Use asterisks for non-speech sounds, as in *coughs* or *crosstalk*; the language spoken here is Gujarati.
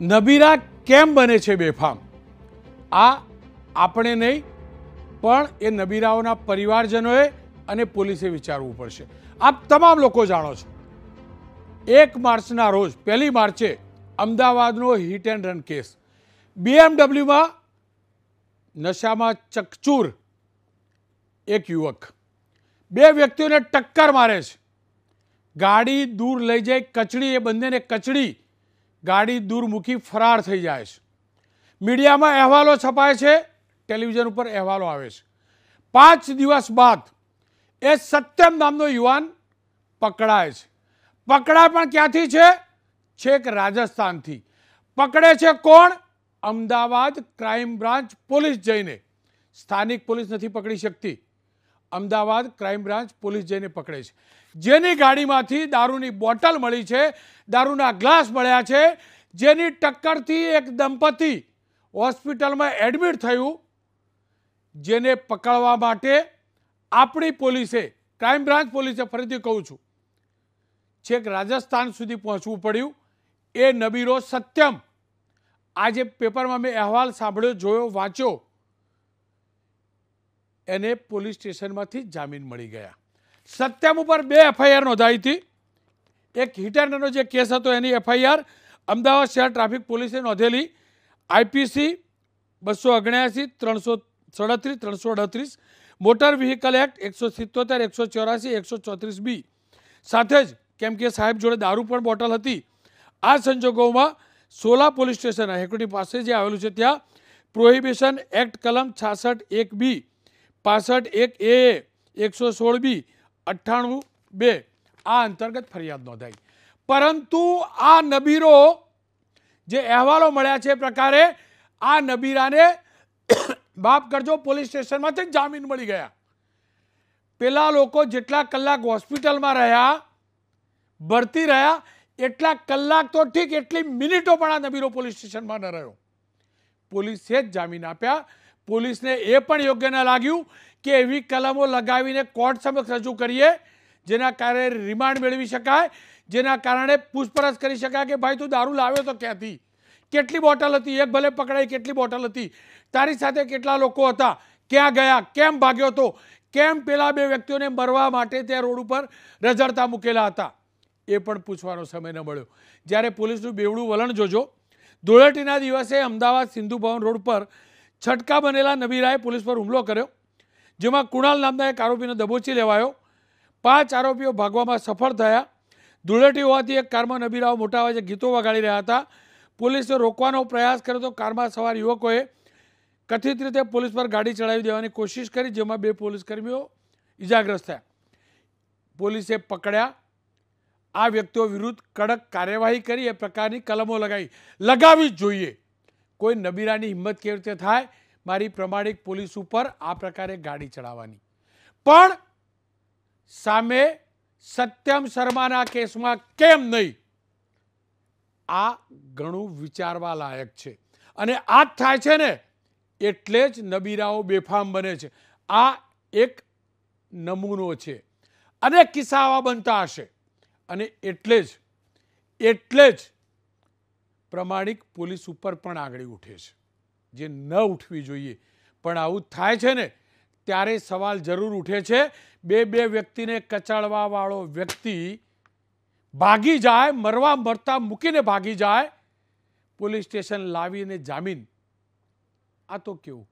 નબીરા કેમ બને છે બેફામ આ આપણે નહીં પણ એ નબીરાઓના પરિવારજનોએ અને પોલીસે વિચારવું પડશે આપ તમામ લોકો જાણો છો એક માર્ચના રોજ પહેલી માર્ચે અમદાવાદનો હિટ એન્ડ રન કેસ બીએમડબલ્યુમાં નશામાં ચકચૂર એક યુવક બે વ્યક્તિઓને ટક્કર મારે છે ગાડી દૂર લઈ જાય કચડી એ બંનેને કચડી ગાડી દૂર મૂકી ફરાર થઈ જાય છે મીડિયામાં અહેવાલો છપાય છે ટેલિવિઝન ઉપર અહેવાલો આવે છે પાંચ દિવસ બાદ એ સત્યમ નામનો યુવાન પકડાય છે પકડાય પણ ક્યાંથી છે છેક રાજસ્થાનથી પકડે છે કોણ અમદાવાદ ક્રાઇમ બ્રાન્ચ પોલીસ જઈને સ્થાનિક પોલીસ નથી પકડી શકતી અમદાવાદ ક્રાઇમ બ્રાન્ચ પોલીસ જઈને પકડે છે જેની ગાડીમાંથી દારૂની બોટલ મળી છે દારૂના ગ્લાસ મળ્યા છે જેની ટક્કરથી એક દંપતી હોસ્પિટલમાં એડમિટ થયું જેને પકડવા માટે આપણી પોલીસે ક્રાઇમ બ્રાન્ચ પોલીસે ફરીથી કહું છું છેક રાજસ્થાન સુધી પહોંચવું પડ્યું એ નબીરો સત્યમ આજે પેપરમાં મેં અહેવાલ સાંભળ્યો જોયો વાંચ્યો એને પોલીસ સ્ટેશનમાંથી જામીન મળી ગયા સત્યમ ઉપર બે એફઆઈઆર નોંધાઈ હતી એક હિટ જે કેસ હતો એની એફઆઈઆર અમદાવાદ શહેર ટ્રાફિક પોલીસે નોંધેલી આઈપીસી બસો ઓગણ્યાસી ત્રણસો સડત્રીસ ત્રણસો અડત્રીસ મોટર વ્હીકલ એક્ટ એકસો સિત્તોતેર એકસો ચોરાસી એકસો ચોત્રીસ બી સાથે જ કેમ કે સાહેબ જોડે દારૂ પણ બોટલ હતી આ સંજોગોમાં સોલા પોલીસ સ્ટેશન હેકુટી પાસે જે આવેલું છે ત્યાં પ્રોહિબિશન એક્ટ કલમ છાસઠ એક બી પાસઠ એક એ એકસો સોળ બી અઠ્ઠાણું બે આ અંતર્ગત ફરિયાદ નોંધાઈ પરંતુ આ નબીરો જે અહેવાલો મળ્યા છે પ્રકારે આ નબીરાને *coughs* માફ કરજો પોલીસ સ્ટેશનમાંથી જામીન મળી ગયા પેલા લોકો જેટલા કલાક હોસ્પિટલમાં રહ્યા ભરતી રહ્યા એટલા કલાક તો ઠીક એટલી મિનિટો પણ આ નબીરો પોલીસ સ્ટેશનમાં ન રહ્યો પોલીસે જ જામીન આપ્યા પોલીસને એ પણ યોગ્ય ન લાગ્યું કે એવી કલમો લગાવીને કોર્ટ સમક્ષ રજૂ કરીએ જેના કારણે રિમાન્ડ મેળવી શકાય જેના કારણે પૂછપરછ કરી શકાય કે ભાઈ તું દારૂ લાવ્યો તો ક્યાંથી કેટલી બોટલ હતી એક ભલે પકડાઈ કેટલી બોટલ હતી તારી સાથે કેટલા લોકો હતા ક્યાં ગયા કેમ ભાગ્યો હતો કેમ પેલા બે વ્યક્તિઓને મરવા માટે ત્યાં રોડ ઉપર રઝળતા મૂકેલા હતા એ પણ પૂછવાનો સમય ન મળ્યો જ્યારે પોલીસનું બેવડું વલણ જોજો ધૂળેટીના દિવસે અમદાવાદ સિંધુ ભવન રોડ પર છટકા બનેલા નબીરાએ પોલીસ પર હુમલો કર્યો જેમાં કુણાલ નામના એક આરોપીને દબોચી લેવાયો પાંચ આરોપીઓ ભાગવામાં સફળ થયા ધૂળેટી હોવાથી એક કારમાં નબીરાઓ મોટા અવાજે ગીતો વગાડી રહ્યા હતા પોલીસે રોકવાનો પ્રયાસ કર્યો તો કારમાં સવાર યુવકોએ કથિત રીતે પોલીસ પર ગાડી ચડાવી દેવાની કોશિશ કરી જેમાં બે પોલીસકર્મીઓ ઇજાગ્રસ્ત થયા પોલીસે પકડ્યા આ વ્યક્તિઓ વિરુદ્ધ કડક કાર્યવાહી કરી એ પ્રકારની કલમો લગાવી લગાવી જ જોઈએ કોઈ નબીરાની હિંમત કેવી રીતે થાય મારી પ્રમાણિક પોલીસ ઉપર આ પ્રકારે ગાડી ચડાવવાની પણ સામે સત્યમ શર્માના કેસમાં કેમ નહીં આ ઘણું વિચારવા લાયક છે અને આ જ થાય છે ને એટલે જ નબીરાઓ બેફામ બને છે આ એક નમૂનો છે અને કિસ્સા આવા બનતા હશે અને એટલે જ એટલે જ પ્રમાણિક પોલીસ ઉપર પણ આંગળી ઉઠે છે જે ન ઉઠવી જોઈએ પણ આવું થાય છે ને ત્યારે સવાલ જરૂર ઉઠે છે બે બે વ્યક્તિને કચાડવાવાળો વ્યક્તિ ભાગી જાય મરવા મરતા મૂકીને ભાગી જાય પોલીસ સ્ટેશન લાવીને જામીન આ તો કેવું